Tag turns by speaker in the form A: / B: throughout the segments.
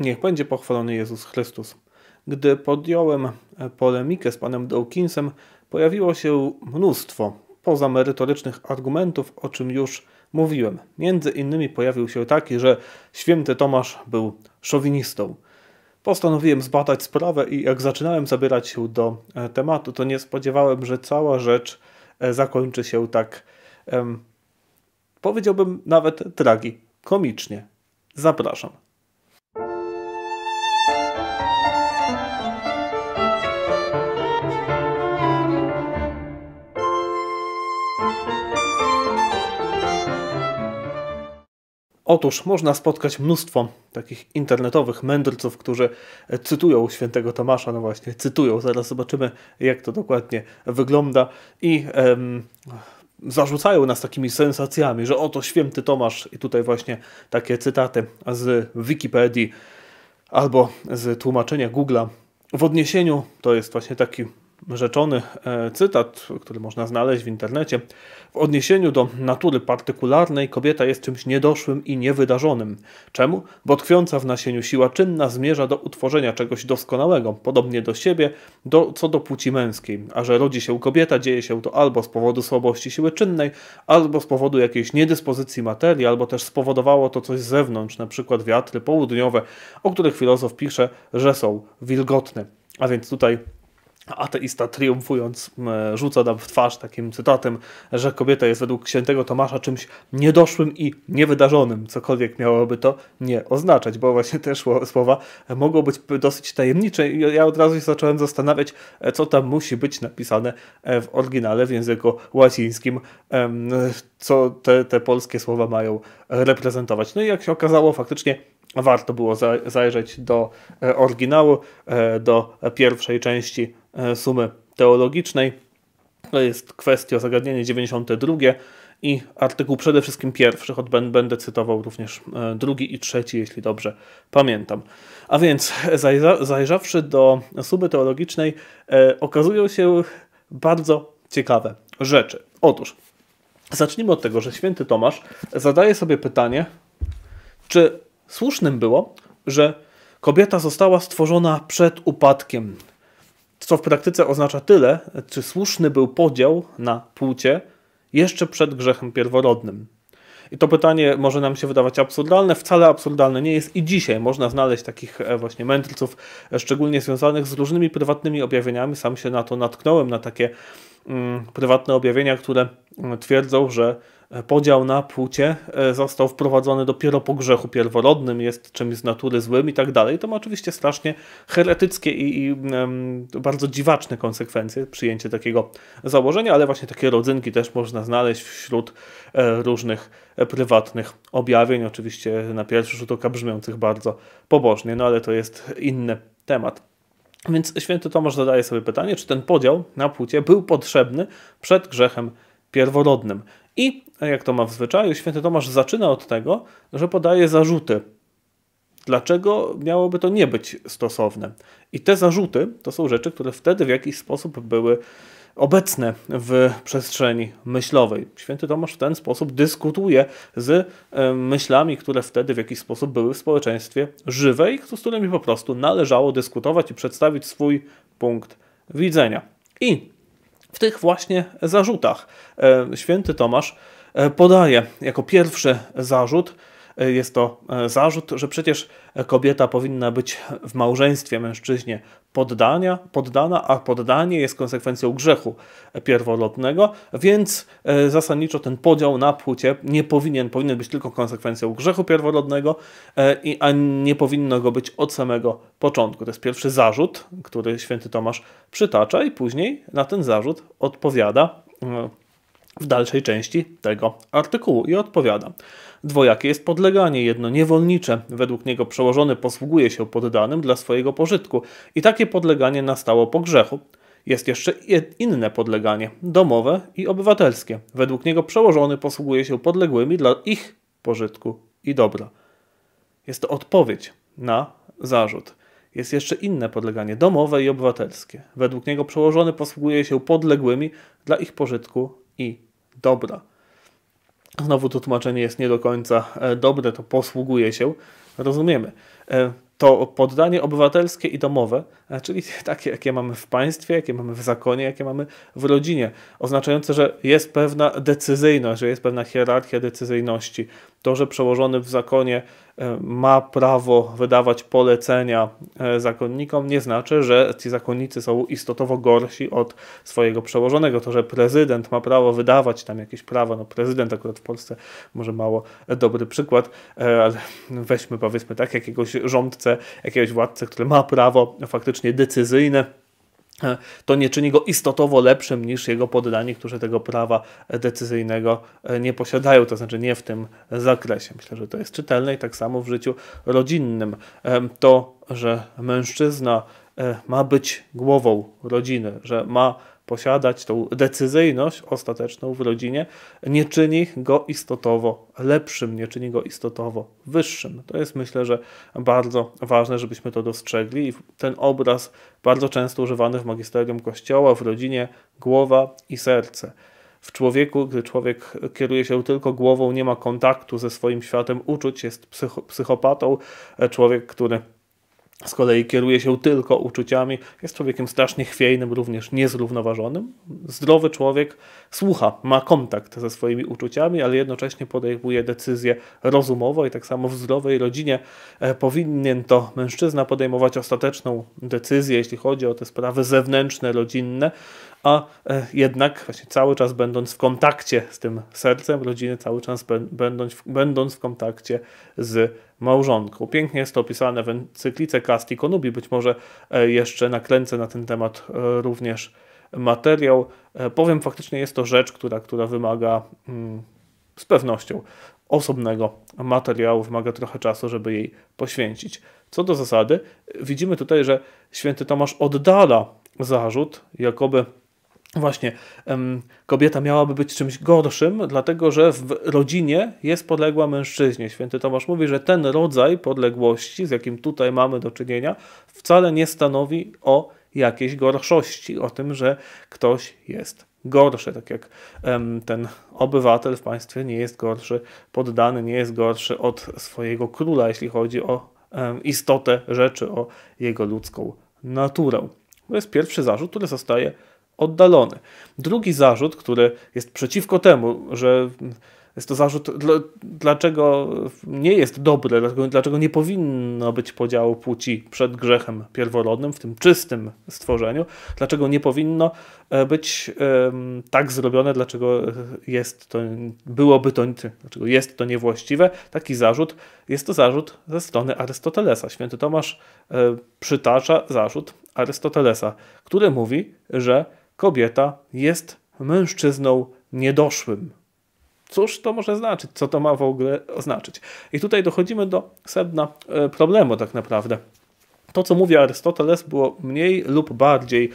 A: Niech będzie pochwalony Jezus Chrystus. Gdy podjąłem polemikę z panem Dawkinsem, pojawiło się mnóstwo pozamerytorycznych argumentów, o czym już mówiłem. Między innymi pojawił się taki, że święty Tomasz był szowinistą. Postanowiłem zbadać sprawę i jak zaczynałem zabierać się do e, tematu, to nie spodziewałem, że cała rzecz e, zakończy się tak, em, powiedziałbym nawet tragi, komicznie. Zapraszam. Otóż można spotkać mnóstwo takich internetowych mędrców, którzy cytują świętego Tomasza, no właśnie, cytują. Zaraz zobaczymy, jak to dokładnie wygląda. I em, zarzucają nas takimi sensacjami, że oto święty Tomasz, i tutaj właśnie takie cytaty z Wikipedii albo z tłumaczenia Google'a. W odniesieniu, to jest właśnie taki rzeczony e, cytat, który można znaleźć w internecie, w odniesieniu do natury partykularnej kobieta jest czymś niedoszłym i niewydarzonym. Czemu? Bo tkwiąca w nasieniu siła czynna zmierza do utworzenia czegoś doskonałego, podobnie do siebie, do, co do płci męskiej. A że rodzi się kobieta, dzieje się to albo z powodu słabości siły czynnej, albo z powodu jakiejś niedyspozycji materii, albo też spowodowało to coś z zewnątrz, np. wiatry południowe, o których filozof pisze, że są wilgotne. A więc tutaj ateista triumfując rzuca nam w twarz takim cytatem, że kobieta jest według świętego Tomasza czymś niedoszłym i niewydarzonym, cokolwiek miałoby to nie oznaczać, bo właśnie te słowa mogą być dosyć tajemnicze i ja od razu się zacząłem zastanawiać, e, co tam musi być napisane e, w oryginale w języku łacińskim, co te, te polskie słowa mają reprezentować. No i jak się okazało, faktycznie warto było zajrzeć do e, oryginału, do pierwszej części E, sumy teologicznej. To jest kwestia zagadnienie 92 i artykuł przede wszystkim pierwszy, choć będę cytował również e, drugi i trzeci, jeśli dobrze pamiętam. A więc zajrzawszy do suby teologicznej, e, okazują się bardzo ciekawe rzeczy. Otóż zacznijmy od tego, że święty Tomasz zadaje sobie pytanie, czy słusznym było, że kobieta została stworzona przed upadkiem, co w praktyce oznacza tyle, czy słuszny był podział na płcie jeszcze przed grzechem pierworodnym. I to pytanie może nam się wydawać absurdalne, wcale absurdalne nie jest i dzisiaj można znaleźć takich e, właśnie mędrców, e, szczególnie związanych z różnymi prywatnymi objawieniami. Sam się na to natknąłem, na takie mm, prywatne objawienia, które mm, twierdzą, że podział na płcie e, został wprowadzony dopiero po grzechu pierworodnym, jest czymś z natury złym i tak dalej. To ma oczywiście strasznie heretyckie i, i bardzo dziwaczne konsekwencje przyjęcie takiego założenia, ale właśnie takie rodzynki też można znaleźć wśród e, różnych e, prywatnych objawień, oczywiście na pierwszy rzut oka brzmiących bardzo pobożnie, no ale to jest inny temat. Więc święty Tomasz zadaje sobie pytanie, czy ten podział na płcie był potrzebny przed grzechem pierworodnym. I jak to ma w zwyczaju, święty Tomasz zaczyna od tego, że podaje zarzuty. Dlaczego miałoby to nie być stosowne? I te zarzuty to są rzeczy, które wtedy w jakiś sposób były obecne w przestrzeni myślowej. Święty Tomasz w ten sposób dyskutuje z e, myślami, które wtedy w jakiś sposób były w społeczeństwie żywe i z którymi po prostu należało dyskutować i przedstawić swój punkt widzenia. I w tych właśnie zarzutach. E, święty Tomasz e, podaje jako pierwszy zarzut E, jest to e, zarzut, że przecież kobieta powinna być w małżeństwie mężczyźnie poddania, poddana, a poddanie jest konsekwencją grzechu pierwotnego, więc e, zasadniczo ten podział na płcie nie powinien, powinien być tylko konsekwencją grzechu pierwotnego, a nie powinno go być od samego początku. To jest pierwszy zarzut, który święty Tomasz przytacza i później na ten zarzut odpowiada w dalszej części tego artykułu i odpowiada. Dwojakie jest podleganie, jedno niewolnicze. Według niego przełożony posługuje się poddanym dla swojego pożytku i takie podleganie nastało po grzechu. Jest jeszcze inne podleganie, domowe i obywatelskie. Według niego przełożony posługuje się podległymi dla ich pożytku i dobra. Jest to odpowiedź na zarzut. Jest jeszcze inne podleganie, domowe i obywatelskie. Według niego przełożony posługuje się podległymi dla ich pożytku i dobra. Znowu to tłumaczenie jest nie do końca e, dobre, to posługuje się, rozumiemy. E, to poddanie obywatelskie i domowe, e, czyli takie, jakie mamy w państwie, jakie mamy w zakonie, jakie mamy w rodzinie, oznaczające, że jest pewna decyzyjność, że jest pewna hierarchia decyzyjności, to, że przełożony w zakonie e, ma prawo wydawać polecenia e, zakonnikom, nie znaczy, że ci zakonnicy są istotowo gorsi od swojego przełożonego. To, że prezydent ma prawo wydawać tam jakieś prawa, no prezydent akurat w Polsce może mało e, dobry przykład, ale weźmy powiedzmy tak, jakiegoś rządcę, jakiegoś władcę, który ma prawo faktycznie decyzyjne E, to nie czyni go istotowo lepszym niż jego poddani, którzy tego prawa decyzyjnego e, nie posiadają, to znaczy nie w tym zakresie. Myślę, że to jest czytelne i tak samo w życiu rodzinnym. E, to, że mężczyzna ma być głową rodziny, że ma posiadać tą decyzyjność ostateczną w rodzinie, nie czyni go istotowo lepszym, nie czyni go istotowo wyższym. To jest myślę, że bardzo ważne, żebyśmy to dostrzegli i ten obraz bardzo często używany w magisterium Kościoła, w rodzinie głowa i serce w człowieku, gdy człowiek kieruje się tylko głową, nie ma kontaktu ze swoim światem uczuć, jest psycho psychopatą, e, człowiek, który z kolei kieruje się tylko uczuciami, jest człowiekiem strasznie chwiejnym, również niezrównoważonym. Zdrowy człowiek słucha, ma kontakt ze swoimi uczuciami, ale jednocześnie podejmuje decyzje rozumowo i tak samo w zdrowej rodzinie e, powinien to mężczyzna podejmować ostateczną decyzję, jeśli chodzi o te sprawy zewnętrzne, rodzinne, a e, jednak właśnie cały czas będąc w kontakcie z tym sercem rodziny, cały czas będąc w, będąc w kontakcie z małżonką. Pięknie jest to opisane w encyklice Casti Konubi, być może e, jeszcze nakręcę na ten temat e, również materiał. Powiem, faktycznie jest to rzecz, która, która wymaga mm, z pewnością osobnego materiału, wymaga trochę czasu, żeby jej poświęcić. Co do zasady, widzimy tutaj, że święty Tomasz oddala zarzut, jakoby Właśnie, kobieta miałaby być czymś gorszym, dlatego że w rodzinie jest podległa mężczyźnie. Święty Tomasz mówi, że ten rodzaj podległości, z jakim tutaj mamy do czynienia, wcale nie stanowi o jakiejś gorszości, o tym, że ktoś jest gorszy. Tak jak ten obywatel w państwie nie jest gorszy, poddany nie jest gorszy od swojego króla, jeśli chodzi o istotę rzeczy, o jego ludzką naturę. To jest pierwszy zarzut, który zostaje oddalony. Drugi zarzut, który jest przeciwko temu, że jest to zarzut, dlaczego nie jest dobre, dlaczego, dlaczego nie powinno być podziału płci przed grzechem pierworodnym, w tym czystym stworzeniu, dlaczego nie powinno e, być tak zrobione, dlaczego jest to, byłoby to, dlaczego jest to niewłaściwe. Taki zarzut jest to zarzut ze strony Arystotelesa. Święty Tomasz e, przytacza zarzut Arystotelesa, który mówi, że kobieta jest mężczyzną niedoszłym. Cóż to może znaczyć? Co to ma w ogóle oznaczyć? I tutaj dochodzimy do sedna e, problemu tak naprawdę. To, co mówi Arystoteles, było mniej lub bardziej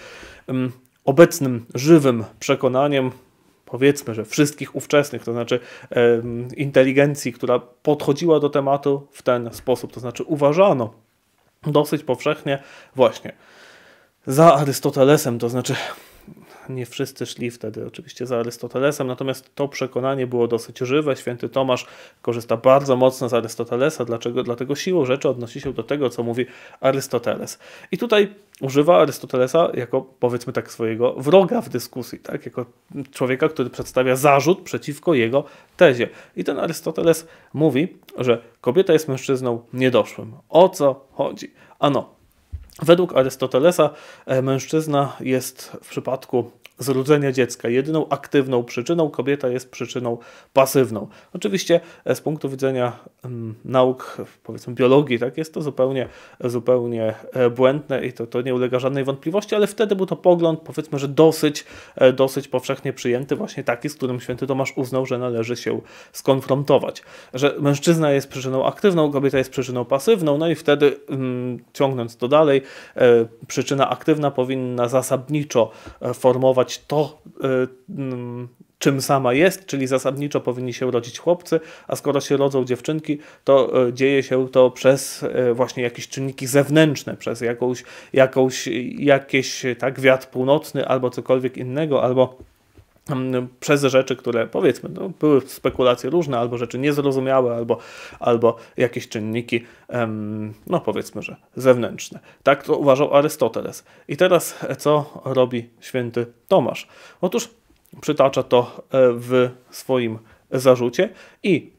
A: um, obecnym, żywym przekonaniem powiedzmy, że wszystkich ówczesnych, to znaczy um, inteligencji, która podchodziła do tematu w ten sposób, to znaczy uważano dosyć powszechnie właśnie za Arystotelesem, to znaczy nie wszyscy szli wtedy oczywiście za Arystotelesem, natomiast to przekonanie było dosyć żywe. Święty Tomasz korzysta bardzo mocno z Arystotelesa, dlaczego? dlatego siłą rzeczy odnosi się do tego, co mówi Arystoteles. I tutaj używa Arystotelesa jako powiedzmy tak swojego wroga w dyskusji, tak? jako człowieka, który przedstawia zarzut przeciwko jego tezie. I ten Arystoteles mówi, że kobieta jest mężczyzną niedoszłym. O co chodzi? Ano, Według Arystotelesa e, mężczyzna jest w przypadku z dziecka. Jedyną aktywną przyczyną kobieta jest przyczyną pasywną. Oczywiście e, z punktu widzenia m, mm, nauk, powiedzmy biologii, tak jest to zupełnie, zupełnie e, błędne i to, to nie ulega żadnej wątpliwości, ale wtedy był to pogląd, powiedzmy, że dosyć, e, dosyć powszechnie przyjęty, właśnie taki, z którym święty Tomasz uznał, że należy się skonfrontować. Że mężczyzna jest przyczyną aktywną, kobieta jest przyczyną pasywną, no i wtedy, m, mm, ciągnąc to dalej, przyczyna aktywna powinna zasadniczo formować realizować to, y, mm, czym sama jest, czyli zasadniczo powinni się rodzić chłopcy, a skoro się rodzą dziewczynki, to y, dzieje się to przez y, właśnie jakieś czynniki zewnętrzne, przez jakąś, jakąś, jakieś tak wiatr północny albo cokolwiek innego, albo Mm, przez rzeczy, które powiedzmy no, były spekulacje różne, albo rzeczy niezrozumiałe, albo, albo jakieś czynniki, no powiedzmy, że zewnętrzne. Tak to uważał Arystoteles. I teraz e, co robi święty Tomasz? Otóż przytacza to e, w swoim zarzucie i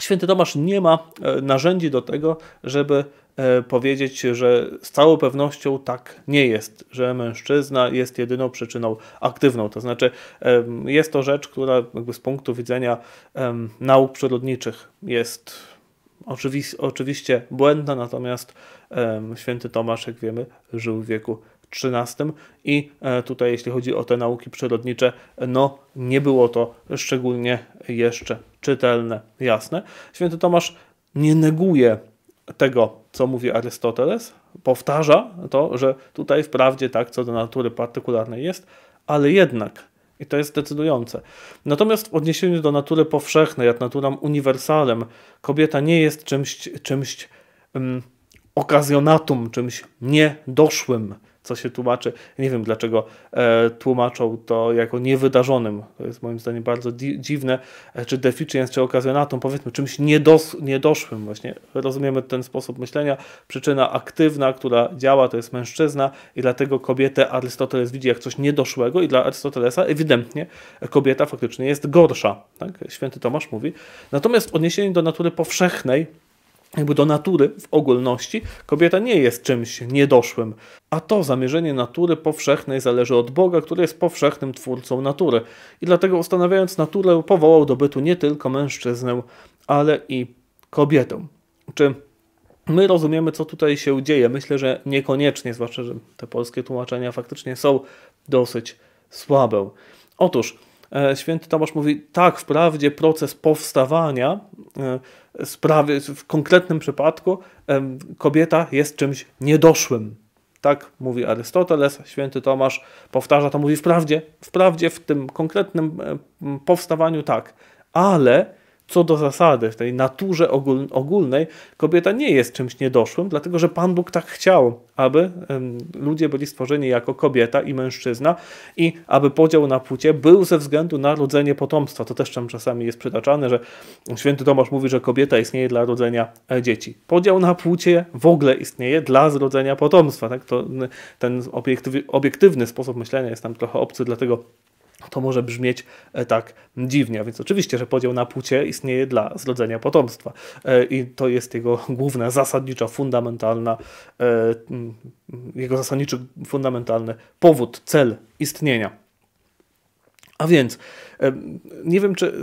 A: święty Tomasz nie ma e, narzędzi do tego, żeby E, powiedzieć, że z całą pewnością tak nie jest, że mężczyzna jest jedyną przyczyną aktywną. To znaczy, jest to rzecz, która z punktu widzenia nauk przyrodniczych jest oczywiście błędna, natomiast święty Tomasz, jak wiemy, żył w wieku XIII i e, tutaj, jeśli chodzi o te nauki przyrodnicze, no nie było to szczególnie jeszcze czytelne, jasne. Święty Tomasz nie neguje tego, co mówi Arystoteles, powtarza to, że tutaj wprawdzie tak, co do natury partykularnej jest, ale jednak, i to jest decydujące. Natomiast w odniesieniu do natury powszechnej, jak naturam uniwersalem, kobieta nie jest czymś, czymś um, okazjonatum, czymś niedoszłym, co się tłumaczy. Nie wiem dlaczego e, tłumaczą to jako niewydarzonym. To jest moim zdaniem bardzo dziwne. E, czy deficient, czy okazjonatą, powiedzmy czymś niedos niedoszłym właśnie. Rozumiemy ten sposób myślenia. Przyczyna aktywna, która działa, to jest mężczyzna i dlatego kobietę Arystoteles widzi jak coś niedoszłego i dla Arystotelesa ewidentnie kobieta faktycznie jest gorsza. Tak? Święty Tomasz mówi. Natomiast odniesienie do natury powszechnej, jakby do natury w ogólności kobieta nie jest czymś niedoszłym, a to zamierzenie natury powszechnej zależy od Boga, który jest powszechnym twórcą natury. I dlatego ustanawiając naturę, powołał do bytu nie tylko mężczyznę, ale i kobietę. Czy my rozumiemy, co tutaj się dzieje? Myślę, że niekoniecznie, zwłaszcza, że te polskie tłumaczenia faktycznie są dosyć słabe. Otóż, e, Święty Tomasz mówi, tak, wprawdzie proces powstawania e, sprawie, w konkretnym przypadku kobieta jest czymś niedoszłym. Tak mówi Arystoteles, święty Tomasz powtarza to, mówi wprawdzie, wprawdzie w tym konkretnym powstawaniu tak, ale co do zasady, w tej naturze ogólnej, kobieta nie jest czymś niedoszłym, dlatego że Pan Bóg tak chciał, aby ludzie byli stworzeni jako kobieta i mężczyzna i aby podział na płcie był ze względu na rodzenie potomstwa. To też tam czasami jest przytaczane, że święty Tomasz mówi, że kobieta istnieje dla rodzenia e, dzieci. Podział na płcie w ogóle istnieje dla zrodzenia potomstwa. Tak? To, ten obiektywny sposób myślenia jest tam trochę obcy, dlatego to może brzmieć e, tak dziwnie. Więc oczywiście, że podział na płcie istnieje dla zrodzenia potomstwa e, i to jest jego główna, zasadnicza, fundamentalna, e, mm, jego zasadniczy, fundamentalny powód, cel istnienia. A więc, nie wiem czy,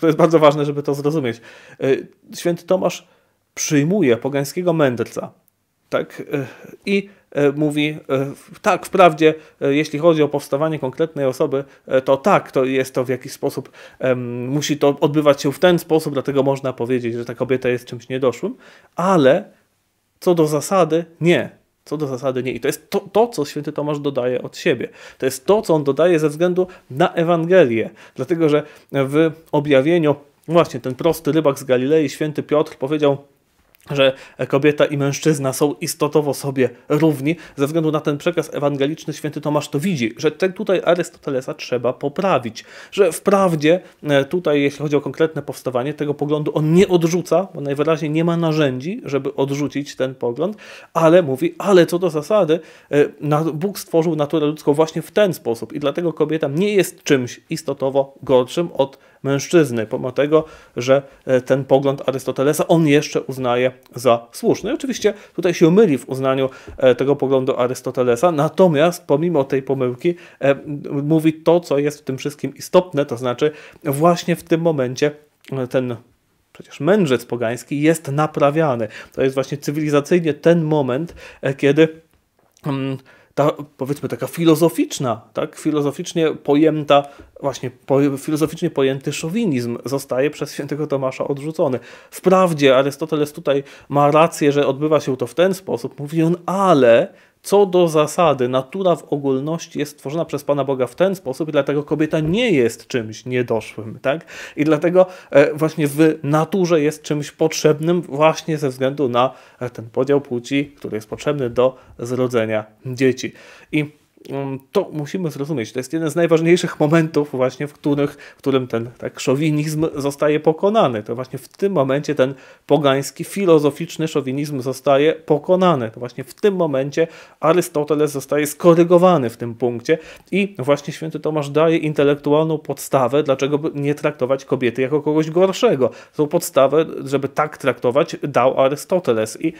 A: to jest bardzo ważne, żeby to zrozumieć, święty Tomasz przyjmuje pogańskiego mędrca tak, i E, mówi, e, tak, wprawdzie, e, jeśli chodzi o powstawanie konkretnej osoby, to tak, to jest to w jakiś sposób, musi to odbywać się w ten sposób, dlatego można powiedzieć, że ta kobieta jest czymś niedoszłym, ale co do zasady nie. Co do zasady nie. I to jest to, to, co święty Tomasz dodaje od siebie. To jest to, co on dodaje ze względu na Ewangelię. Dlatego, że w objawieniu, właśnie ten prosty rybak z Galilei, święty Piotr powiedział, że kobieta i mężczyzna są istotowo sobie równi. Ze względu na ten przekaz ewangeliczny święty Tomasz to widzi, że ten tutaj Arystotelesa trzeba poprawić. Że wprawdzie e, tutaj, jeśli chodzi o konkretne powstawanie tego poglądu, on nie odrzuca, bo najwyraźniej nie ma narzędzi, żeby odrzucić ten pogląd, ale mówi, ale co do zasady, e, Bóg stworzył naturę ludzką właśnie w ten sposób i dlatego kobieta nie jest czymś istotowo gorszym od mężczyzny, pomimo tego, że e, ten pogląd Arystotelesa on jeszcze uznaje za słuszny. Oczywiście tutaj się myli w uznaniu e, tego poglądu Arystotelesa, natomiast pomimo tej pomyłki e, mówi to, co jest w tym wszystkim istotne, to znaczy właśnie w tym momencie ten przecież mędrzec pogański jest naprawiany. To jest właśnie cywilizacyjnie ten moment, kiedy mm, ta, powiedzmy taka filozoficzna, tak, filozoficznie pojęta, właśnie po, filozoficznie pojęty szowinizm zostaje przez świętego Tomasza odrzucony. Wprawdzie Arystoteles tutaj ma rację, że odbywa się to w ten sposób, mówi on, ale co do zasady, natura w ogólności jest stworzona przez Pana Boga w ten sposób, i dlatego kobieta nie jest czymś niedoszłym, tak? I dlatego e, właśnie w naturze jest czymś potrzebnym właśnie ze względu na e, ten podział płci, który jest potrzebny do zrodzenia dzieci. I Mm, to musimy zrozumieć. To jest jeden z najważniejszych momentów właśnie, w, których, w którym ten tak, szowinizm zostaje pokonany. To właśnie w tym momencie ten pogański, filozoficzny szowinizm zostaje pokonany. To właśnie w tym momencie Arystoteles zostaje skorygowany w tym punkcie i właśnie święty Tomasz daje intelektualną podstawę, dlaczego nie traktować kobiety jako kogoś gorszego. Tą podstawę, żeby tak traktować, dał Arystoteles i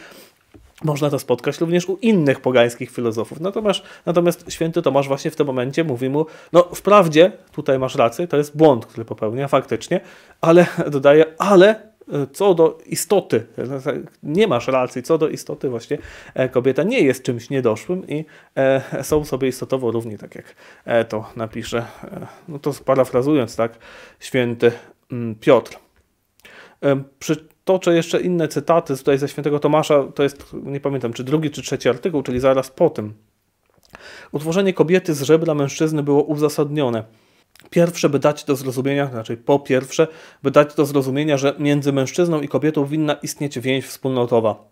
A: można to spotkać również u innych pogańskich filozofów. Natomiast, natomiast święty Tomasz właśnie w tym momencie mówi mu, no wprawdzie, tutaj masz rację, to jest błąd, który popełnia faktycznie, ale dodaje, ale e, co do istoty, nie masz racji, co do istoty właśnie e, kobieta nie jest czymś niedoszłym i e, są sobie istotowo równi, tak jak to napisze, no to sparafrazując, tak, święty mm, Piotr. Przy Toczę jeszcze inne cytaty tutaj ze świętego Tomasza, to jest, nie pamiętam, czy drugi, czy trzeci artykuł, czyli zaraz po tym. Utworzenie kobiety z żebra mężczyzny było uzasadnione. Pierwsze, by dać do zrozumienia, znaczy po pierwsze, by dać do zrozumienia, że między mężczyzną i kobietą winna istnieć więź wspólnotowa.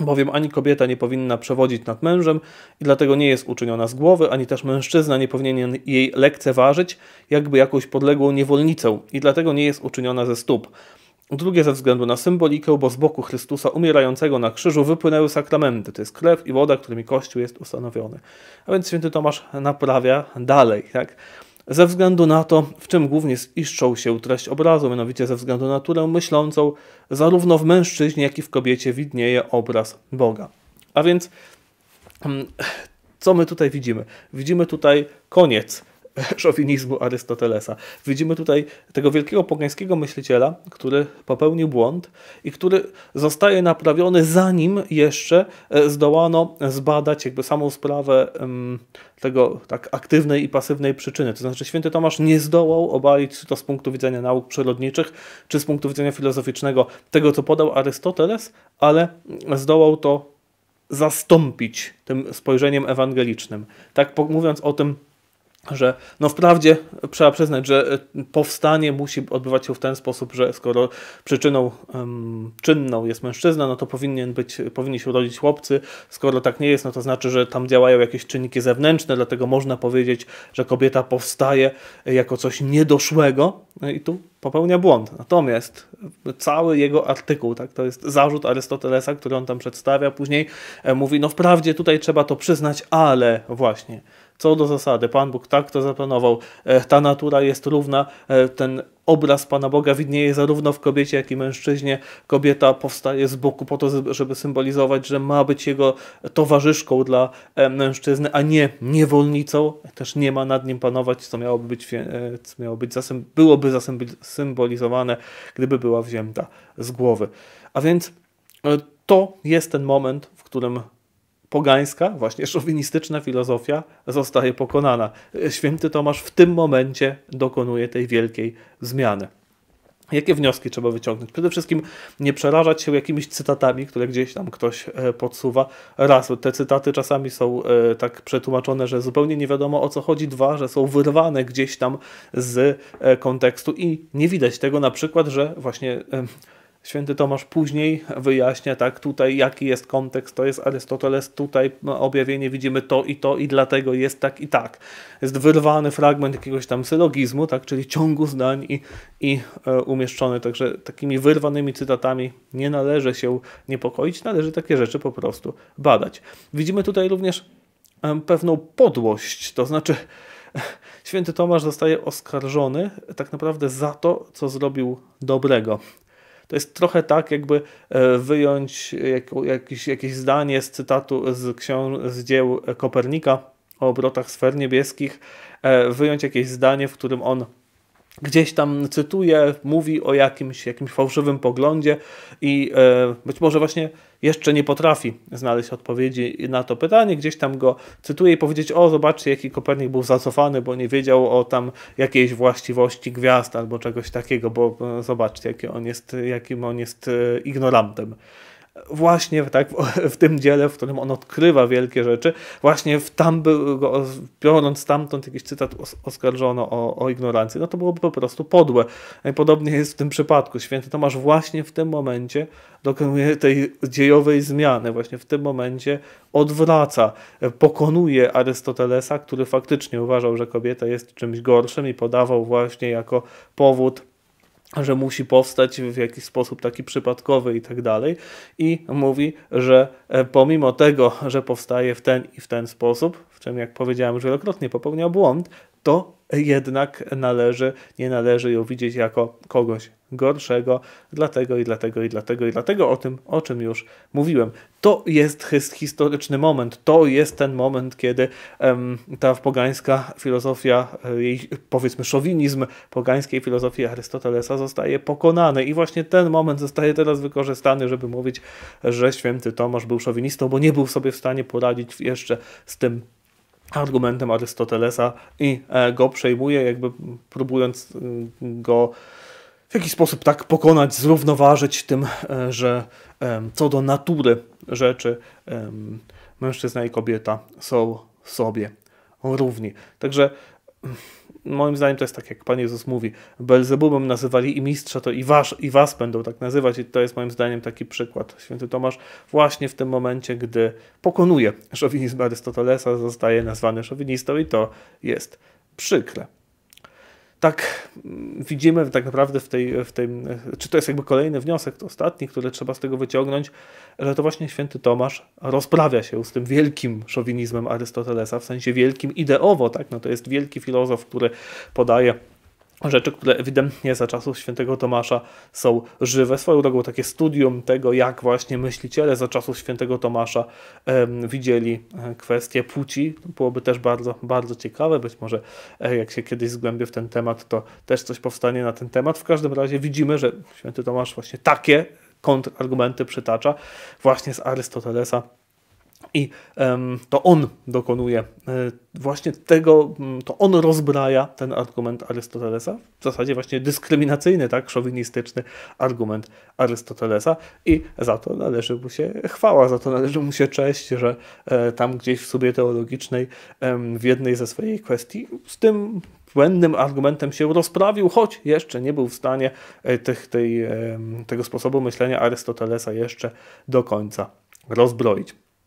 A: Bowiem ani kobieta nie powinna przewodzić nad mężem i dlatego nie jest uczyniona z głowy, ani też mężczyzna nie powinien jej lekceważyć, jakby jakąś podległą niewolnicą i dlatego nie jest uczyniona ze stóp. Drugie ze względu na symbolikę, bo z boku Chrystusa umierającego na krzyżu wypłynęły sakramenty, to jest krew i woda, którymi Kościół jest ustanowiony. A więc święty Tomasz naprawia dalej, tak? Ze względu na to, w czym głównie ziszczą się treść obrazu, mianowicie ze względu na naturę myślącą, zarówno w mężczyźnie, jak i w kobiecie widnieje obraz Boga. A więc, mm, co my tutaj widzimy? Widzimy tutaj koniec szowinizmu Arystotelesa. Widzimy tutaj tego wielkiego pogańskiego myśliciela, który popełnił błąd i który zostaje naprawiony zanim jeszcze e, zdołano zbadać jakby samą sprawę tego tak aktywnej i pasywnej przyczyny. To znaczy święty Tomasz nie zdołał obalić to z punktu widzenia nauk przyrodniczych, czy z punktu widzenia filozoficznego tego, co podał Arystoteles, ale zdołał to zastąpić tym spojrzeniem ewangelicznym. Tak mówiąc o tym, że no wprawdzie trzeba przyznać, że e, powstanie musi odbywać się w ten sposób, że skoro przyczyną um, czynną jest mężczyzna, no to powinien być, powinni się urodzić chłopcy. Skoro tak nie jest, no to znaczy, że tam działają jakieś czynniki zewnętrzne, dlatego można powiedzieć, że kobieta powstaje e, jako coś niedoszłego no i tu popełnia błąd. Natomiast cały jego artykuł, tak, to jest zarzut Arystotelesa, który on tam przedstawia, później e, mówi, no wprawdzie tutaj trzeba to przyznać, ale właśnie co do zasady, Pan Bóg tak to zaplanował, e, ta natura jest równa, e, ten obraz Pana Boga widnieje zarówno w kobiecie, jak i mężczyźnie. Kobieta powstaje z boku po to, żeby symbolizować, że ma być jego towarzyszką dla e, mężczyzny, a nie niewolnicą. Też nie ma nad nim panować, co miałoby być, co miało być byłoby zasymbolizowane, gdyby była wzięta z głowy. A więc to jest ten moment, w którym pogańska, właśnie szowinistyczna filozofia zostaje pokonana. Święty Tomasz w tym momencie dokonuje tej wielkiej zmiany. Jakie wnioski trzeba wyciągnąć? Przede wszystkim nie przerażać się jakimiś cytatami, które gdzieś tam ktoś e, podsuwa. Raz, te cytaty czasami są e, tak przetłumaczone, że zupełnie nie wiadomo o co chodzi. Dwa, że są wyrwane gdzieś tam z e, kontekstu i nie widać tego na przykład, że właśnie Święty Tomasz później wyjaśnia, tak, tutaj jaki jest kontekst, to jest Arystoteles, tutaj no, objawienie widzimy to i to i dlatego jest tak i tak. Jest wyrwany fragment jakiegoś tam sylogizmu, tak, czyli ciągu zdań i, i e, umieszczony, także takimi wyrwanymi cytatami nie należy się niepokoić, należy takie rzeczy po prostu badać. Widzimy tutaj również e, pewną podłość, to znaczy Święty Tomasz zostaje oskarżony tak naprawdę za to, co zrobił dobrego. To jest trochę tak, jakby e, wyjąć jakieś, jakieś zdanie z cytatu z, z dzieł Kopernika o obrotach sfer niebieskich, e, wyjąć jakieś zdanie, w którym on gdzieś tam cytuje, mówi o jakimś, jakimś fałszywym poglądzie i e, być może właśnie jeszcze nie potrafi znaleźć odpowiedzi na to pytanie. Gdzieś tam go cytuję i powiedzieć, o zobaczcie jaki Kopernik był zacofany, bo nie wiedział o tam jakiejś właściwości gwiazd albo czegoś takiego, bo e, zobaczcie jaki on jest, jakim on jest e, ignorantem właśnie tak, w tym dziele, w którym on odkrywa wielkie rzeczy, właśnie w tam go, biorąc stamtąd jakiś cytat oskarżono o, o ignorancję, no to byłoby po prostu podłe. Podobnie jest w tym przypadku. Święty Tomasz właśnie w tym momencie dokonuje tej dziejowej zmiany, właśnie w tym momencie odwraca, pokonuje Arystotelesa, który faktycznie uważał, że kobieta jest czymś gorszym i podawał właśnie jako powód że musi powstać w jakiś sposób taki przypadkowy i tak dalej. I mówi, że e, pomimo tego, że powstaje w ten i w ten sposób, w czym jak powiedziałem już wielokrotnie popełniał błąd, to jednak należy, nie należy ją widzieć jako kogoś gorszego, dlatego i dlatego i dlatego i dlatego o tym, o czym już mówiłem. To jest historyczny moment, to jest ten moment, kiedy um, ta pogańska filozofia, e, jej, powiedzmy szowinizm pogańskiej filozofii Arystotelesa zostaje pokonany i właśnie ten moment zostaje teraz wykorzystany, żeby mówić, że święty Tomasz był szowinistą, bo nie był sobie w stanie poradzić jeszcze z tym argumentem Arystotelesa i e, go przejmuje, jakby próbując mm, go w jakiś sposób tak pokonać, zrównoważyć tym, e, że e, co do natury rzeczy mężczyzna i kobieta są sobie równi. Także mm, moim zdaniem to jest tak, jak Pan Jezus mówi, Belzebubem nazywali i mistrza, to i, was i was będą tak nazywać i to jest moim zdaniem taki przykład. Święty Tomasz właśnie w tym momencie, gdy pokonuje szowinizm Arystotelesa, zostaje nazwany szowinistą i to jest przykre tak mm, widzimy tak naprawdę w, tej, w tym, czy to jest jakby kolejny wniosek, to ostatni, który trzeba z tego wyciągnąć, że to właśnie święty Tomasz rozprawia się z tym wielkim szowinizmem Arystotelesa, w sensie wielkim ideowo, tak? No to jest wielki filozof, który podaje rzeczy, które ewidentnie za czasów świętego Tomasza są żywe. Swoją drogą takie studium tego, jak właśnie myśliciele za czasów świętego Tomasza widzieli e, kwestię płci, byłoby też bardzo, bardzo ciekawe. Być może e, jak się kiedyś zgłębię w ten temat, to też coś powstanie na ten temat. W każdym razie widzimy, że święty Tomasz właśnie takie kontrargumenty przytacza właśnie z Arystotelesa i to on dokonuje e, właśnie tego, to on rozbraja ten argument Arystotelesa, w zasadzie właśnie dyskryminacyjny, tak, szowinistyczny argument Arystotelesa i za to należy mu się chwała, za to należy mu się cześć, że e, tam gdzieś w sobie teologicznej w jednej ze swojej kwestii z tym błędnym argumentem się rozprawił, choć jeszcze nie był w stanie e, tych, tej, tego sposobu myślenia Arystotelesa jeszcze do końca rozbroić.